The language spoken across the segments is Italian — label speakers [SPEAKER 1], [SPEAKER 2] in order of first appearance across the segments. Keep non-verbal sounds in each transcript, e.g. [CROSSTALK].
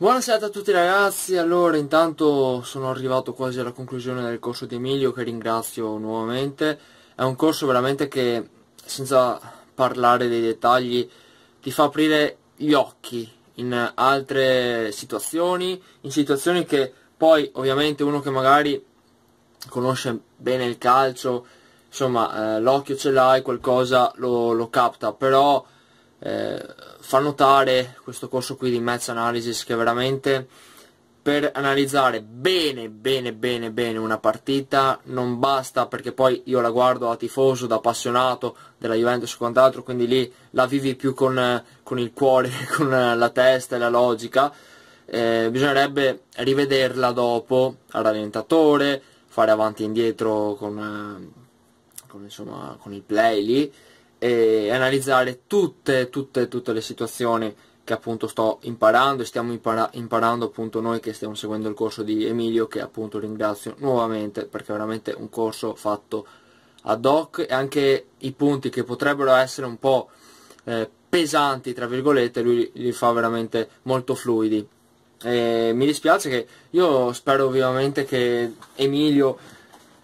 [SPEAKER 1] Buonasera a tutti ragazzi, allora intanto sono arrivato quasi alla conclusione del corso di Emilio che ringrazio nuovamente, è un corso veramente che senza parlare dei dettagli ti fa aprire gli occhi in altre situazioni, in situazioni che poi ovviamente uno che magari conosce bene il calcio, insomma eh, l'occhio ce l'hai, qualcosa lo, lo capta, però eh, fa notare questo corso qui di match analysis che veramente per analizzare bene bene bene bene una partita non basta perché poi io la guardo da tifoso, da appassionato della Juventus e quant'altro quindi lì la vivi più con, con il cuore, [LAUGHS] con la testa e la logica eh, bisognerebbe rivederla dopo al rallentatore fare avanti e indietro con, eh, con, insomma, con il play lì e analizzare tutte, tutte, tutte le situazioni che appunto sto imparando e stiamo impara imparando appunto noi che stiamo seguendo il corso di Emilio che appunto ringrazio nuovamente perché è veramente un corso fatto ad hoc e anche i punti che potrebbero essere un po' eh, pesanti tra virgolette lui li fa veramente molto fluidi e mi dispiace che io spero vivamente che Emilio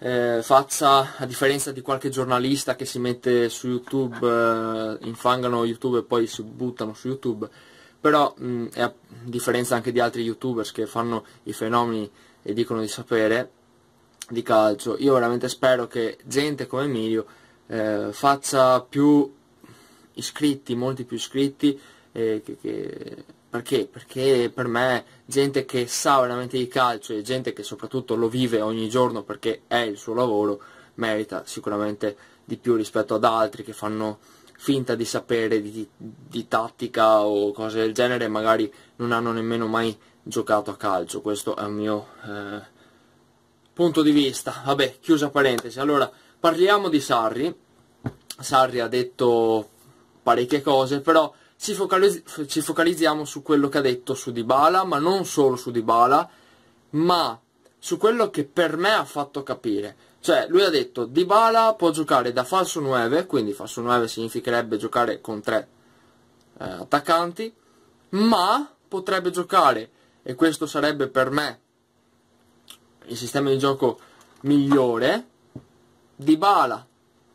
[SPEAKER 1] eh, faccia, a differenza di qualche giornalista che si mette su YouTube, eh, infangano YouTube e poi si buttano su YouTube, però mh, mm, a differenza anche di altri YouTubers che fanno i fenomeni e dicono di sapere di calcio, io veramente spero che gente come Emilio eh, faccia più iscritti, molti più iscritti, eh, che, che perché? Perché per me gente che sa veramente di calcio e gente che soprattutto lo vive ogni giorno perché è il suo lavoro merita sicuramente di più rispetto ad altri che fanno finta di sapere di, di tattica o cose del genere e magari non hanno nemmeno mai giocato a calcio. Questo è il mio eh, punto di vista. Vabbè, chiusa parentesi. Allora, parliamo di Sarri. Sarri ha detto parecchie cose, però ci, focalizz ci focalizziamo su quello che ha detto su Dybala, ma non solo su Dybala, ma su quello che per me ha fatto capire. Cioè, lui ha detto Dybala può giocare da falso 9, quindi falso 9 significherebbe giocare con 3 eh, attaccanti, ma potrebbe giocare, e questo sarebbe per me il sistema di gioco migliore, Dybala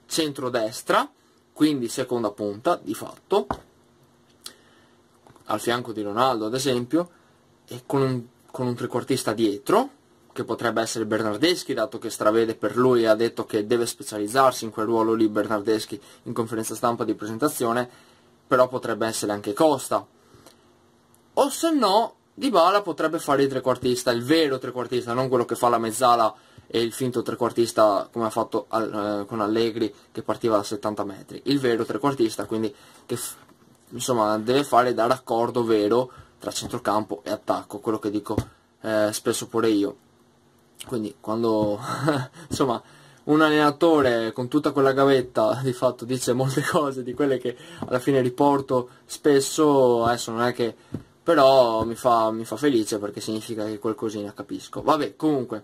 [SPEAKER 1] centrodestra, quindi seconda punta di fatto, al fianco di Ronaldo ad esempio, e con un, con un trequartista dietro, che potrebbe essere Bernardeschi, dato che Stravede per lui ha detto che deve specializzarsi in quel ruolo lì Bernardeschi in conferenza stampa di presentazione, però potrebbe essere anche Costa. O se no, Dybala potrebbe fare il trequartista, il vero trequartista, non quello che fa la mezzala e il finto trequartista come ha fatto eh, con Allegri che partiva da 70 metri, il vero trequartista, quindi che insomma deve fare da raccordo vero tra centrocampo e attacco, quello che dico eh, spesso pure io. Quindi quando [LAUGHS] insomma un allenatore con tutta quella gavetta [LAUGHS] di fatto dice molte cose di quelle che alla fine riporto spesso, adesso non è che però mi fa, mi fa felice perché significa che qualcosina capisco. Vabbè, comunque,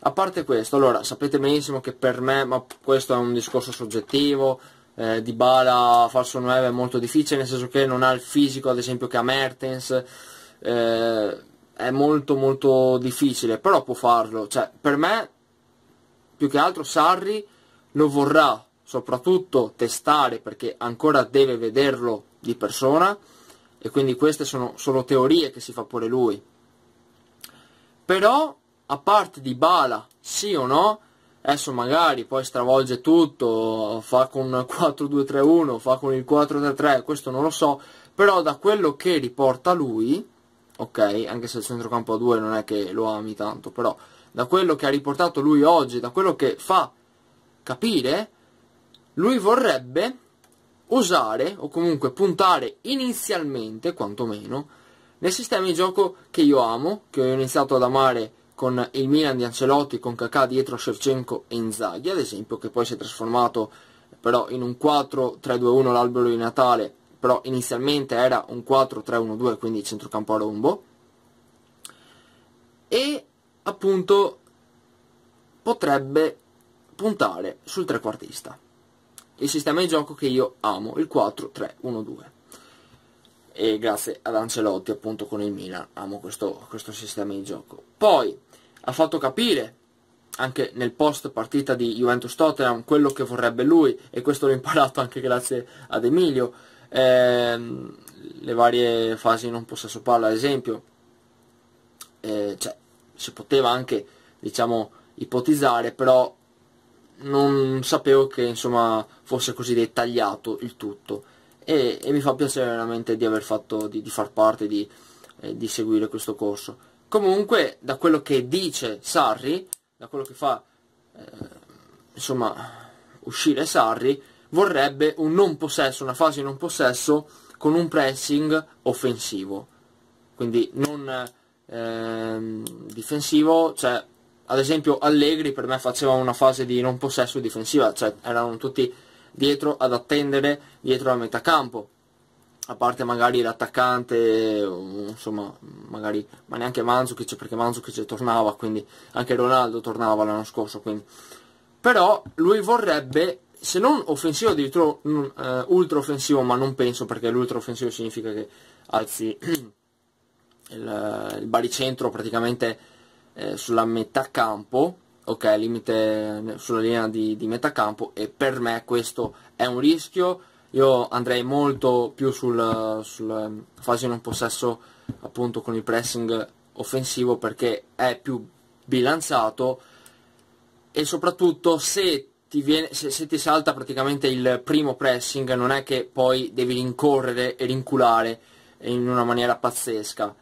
[SPEAKER 1] a parte questo, allora sapete benissimo che per me, ma questo è un discorso soggettivo, eh, di Bala falso 9 è molto difficile, nel senso che non ha il fisico ad esempio che ha Mertens, eh, è molto molto difficile, però può farlo, cioè, per me più che altro Sarri lo vorrà soprattutto testare perché ancora deve vederlo di persona e quindi queste sono solo teorie che si fa pure lui. Però a parte di Bala, sì o no, adesso magari poi stravolge tutto, fa con 4-2-3-1, fa con il 4-3-3, questo non lo so, però da quello che riporta lui, ok, anche se il centrocampo a 2 non è che lo ami tanto, però da quello che ha riportato lui oggi, da quello che fa capire, lui vorrebbe usare o comunque puntare inizialmente, quantomeno, nel sistema di gioco che io amo, che ho iniziato ad amare con il Milan di Ancelotti, con Kakà dietro Shevchenko e Inzaghi, ad esempio, che poi si è trasformato però in un 4-3-2-1 l'albero di Natale, però inizialmente era un 4-3-1-2, quindi centrocampo a rombo. E appunto potrebbe puntare sul trequartista, il sistema di gioco che io amo, il 4-3-1-2. E grazie ad Ancelotti appunto con il Milan amo questo, questo sistema di gioco. Poi ha fatto capire anche nel post partita di Juventus Tottenham quello che vorrebbe lui e questo l'ho imparato anche grazie ad Emilio ehm, le varie fasi in un possesso palla ad esempio eh, cioè, si poteva anche diciamo ipotizzare però non sapevo che insomma fosse così dettagliato il tutto e, e mi fa piacere veramente di aver fatto di, di far parte di, eh, di seguire questo corso Comunque, da quello che dice Sarri, da quello che fa, eh, insomma, uscire Sarri, vorrebbe un non possesso, una fase di non possesso con un pressing offensivo. Quindi non eh, difensivo, cioè ad esempio Allegri per me faceva una fase di non possesso difensiva, cioè erano tutti dietro ad attendere dietro la metà campo a parte magari l'attaccante, mm, insomma, magari, ma neanche Manzukic perché Manzukic tornava, quindi anche Ronaldo tornava l'anno scorso, quindi. Però lui vorrebbe, se non offensivo, addirittura uh, eh, ultra offensivo, ma non penso perché l'ultra offensivo significa che alzi [CLEARS THROAT] il, il baricentro praticamente eh, sulla metà campo, ok, limite sulla linea di, di metà campo e per me questo è un rischio io andrei molto più sul, sul fase ehm, non possesso appunto con il pressing offensivo perché è più bilanciato e soprattutto se ti, viene, se, se ti, salta praticamente il primo pressing non è che poi devi rincorrere e rinculare in una maniera pazzesca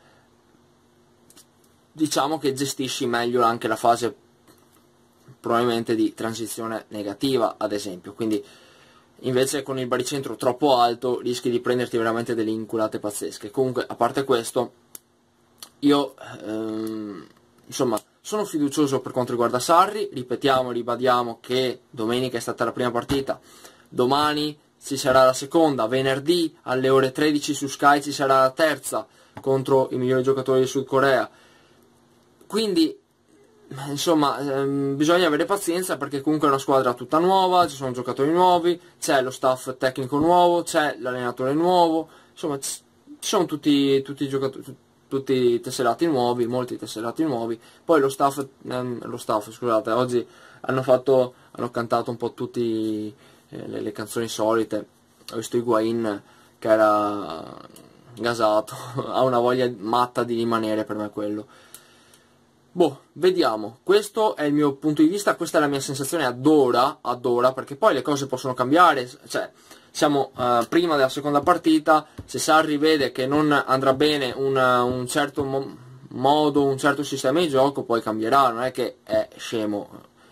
[SPEAKER 1] diciamo che gestisci meglio anche la fase probabilmente di transizione negativa ad esempio quindi invece con il baricentro troppo alto rischi di prenderti veramente delle inculate pazzesche. Comunque, a parte questo, io ehm, insomma sono fiducioso per quanto riguarda Sarri, ripetiamo, ribadiamo che domenica è stata la prima partita, domani ci sarà la seconda, venerdì alle ore 13 su Sky ci sarà la terza contro i migliori giocatori del Sud Corea. Quindi eh, insomma ehm, bisogna avere pazienza perché comunque è una squadra tutta nuova, ci sono giocatori nuovi, c'è lo staff tecnico nuovo, c'è l'allenatore nuovo, insomma ci sono tutti, tutti i giocatori tutti i tesserati nuovi, molti tesserati nuovi, poi lo staff, ehm, lo staff scusate, oggi hanno, fatto, hanno cantato un po' tutte eh, le, le, canzoni solite, ho visto Higuain che era gasato, [LAUGHS] ha una voglia matta di rimanere per me quello, Boh, vediamo. Questo è il mio punto di vista, questa è la mia sensazione ad ora, ad ora, perché poi le cose possono cambiare, cioè siamo eh, prima della seconda partita, se Sarri vede che non andrà bene una, un certo mo modo, un certo sistema di gioco, poi cambierà, non è che è scemo,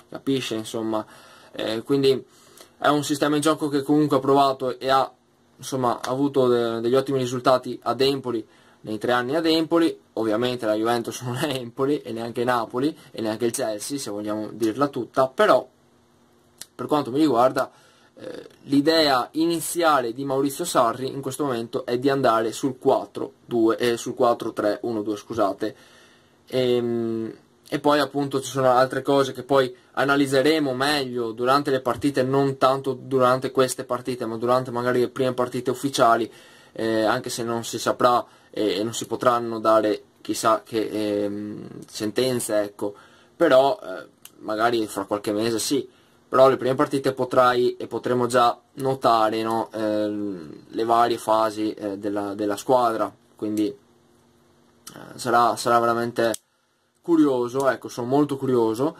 [SPEAKER 1] capisce insomma. Eh, quindi è un sistema di gioco che comunque ha provato e ha insomma, avuto de degli ottimi risultati ad Empoli nei tre anni ad Empoli, ovviamente la Juventus [LAUGHS] non è Empoli e neanche Napoli e neanche il Chelsea se vogliamo dirla tutta, però per quanto mi riguarda eh, l'idea iniziale di Maurizio Sarri in questo momento è di andare sul 4-2 eh, sul 4-3-1-2 scusate e, ehm, e poi appunto ci sono altre cose che poi analizzeremo meglio durante le partite non tanto durante queste partite ma durante magari le prime partite ufficiali eh, anche se non si saprà e, non si potranno dare chissà che ehm, sentenze, ecco, però eh, magari fra qualche mese sì, però le prime partite potrai e potremo già notare no, eh, le varie fasi eh, della, della, squadra, quindi eh, sarà, sarà veramente curioso, ecco, sono molto curioso,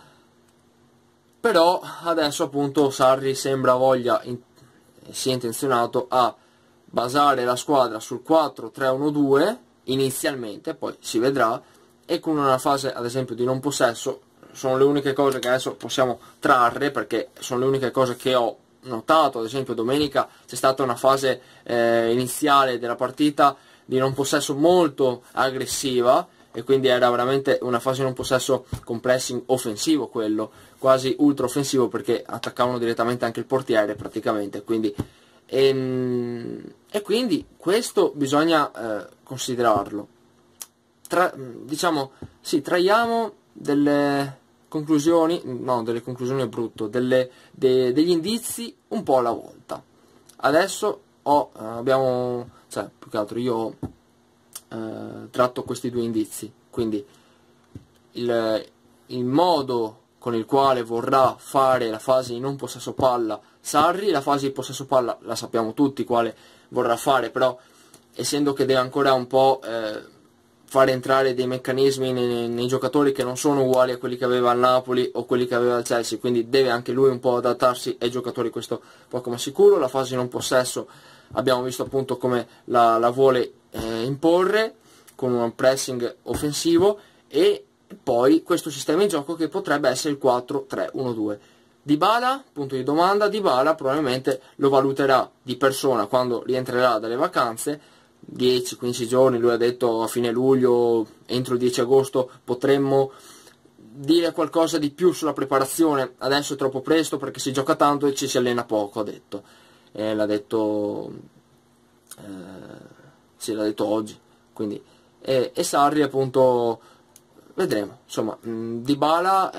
[SPEAKER 1] però adesso appunto Sarri sembra voglia, in, sia intenzionato a basare la squadra sul 4-3-1-2 inizialmente, poi si vedrà, e con una fase ad esempio di non possesso, sono le uniche cose che adesso possiamo trarre perché sono le uniche cose che ho notato, ad esempio domenica c'è stata una fase eh, iniziale della partita di non possesso molto aggressiva e quindi era veramente una fase di non possesso con pressing offensivo quello, quasi ultra offensivo perché attaccavano direttamente anche il portiere praticamente, quindi e, ehm, e quindi questo bisogna eh, considerarlo. Tra, diciamo, sì, traiamo delle conclusioni, no, delle conclusioni è brutto, delle, de, degli indizi un po' alla volta. Adesso ho, eh, abbiamo, cioè, più che altro io eh, tratto questi due indizi, quindi il, il modo con il quale vorrà fare la fase di non possesso palla Sarri, la fase di possesso palla la sappiamo tutti quale vorrà fare, però essendo che deve ancora un po' eh, fare entrare dei meccanismi nei, nei, giocatori che non sono uguali a quelli che aveva il Napoli o quelli che aveva il Chelsea, quindi deve anche lui un po' adattarsi ai giocatori, questo poco ma sicuro, la fase di non possesso abbiamo visto appunto come la, la vuole eh, imporre con un pressing offensivo e poi questo sistema di gioco che potrebbe essere il 4-3-1-2. Dybala, punto di domanda, Dybala probabilmente lo valuterà di persona quando rientrerà dalle vacanze, 10-15 giorni, lui ha detto a fine luglio, entro il 10 agosto potremmo dire qualcosa di più sulla preparazione, adesso è troppo presto perché si gioca tanto e ci si allena poco, ha detto. Eh, l'ha detto, eh, sì, l'ha detto oggi, quindi, eh, e Sarri appunto vedremo. Insomma, mh, mm, Dybala, mh,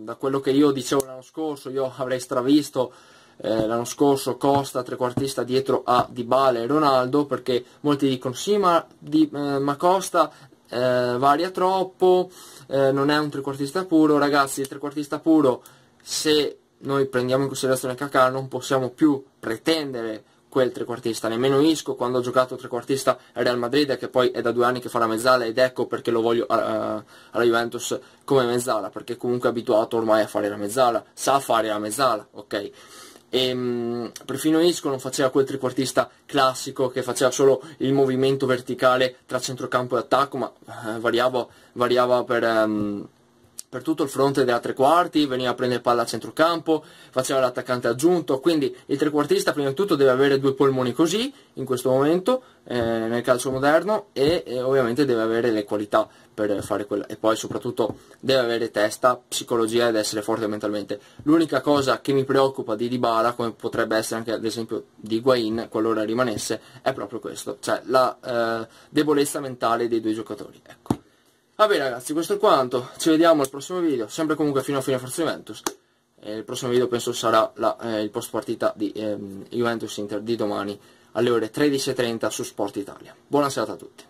[SPEAKER 1] eh, da quello che io dicevo l'anno scorso, io avrei stravisto eh, l'anno scorso Costa trequartista dietro a Dybala e Ronaldo, perché molti dicono sì, ma, di, eh, ma Costa eh, varia troppo, eh, non è un trequartista puro. Ragazzi, il trequartista puro, se noi prendiamo in considerazione Kakà, non possiamo più pretendere quel trequartista, nemmeno Isco quando ha giocato trequartista al Real Madrid che poi è da due anni che fa la mezzala ed ecco perché lo voglio a, eh, alla Juventus come mezzala, perché comunque è abituato ormai a fare la mezzala, sa fare la mezzala, ok? E, ehm, mh, perfino Isco non faceva quel trequartista classico che faceva solo il movimento verticale tra centrocampo e attacco, ma eh, variava, variava per... Um, per tutto il fronte della tre quarti, veniva a prendere palla a centrocampo, faceva l'attaccante aggiunto, quindi il trequartista prima di tutto deve avere due polmoni così in questo momento eh, nel calcio moderno e, e, ovviamente deve avere le qualità per fare quella e poi soprattutto deve avere testa, psicologia ed essere forte mentalmente. L'unica cosa che mi preoccupa di Dybala, come potrebbe essere anche ad esempio di Higuain, qualora rimanesse, è proprio questo, cioè la eh, debolezza mentale dei due giocatori. Ecco. Va bene ragazzi, questo è quanto, ci vediamo al prossimo video, sempre comunque fino a fine Forza Juventus. Eh, il prossimo video penso sarà la, eh, il post partita di ehm, Juventus Inter di domani alle ore 13.30 su Sport Italia. Buona serata a tutti.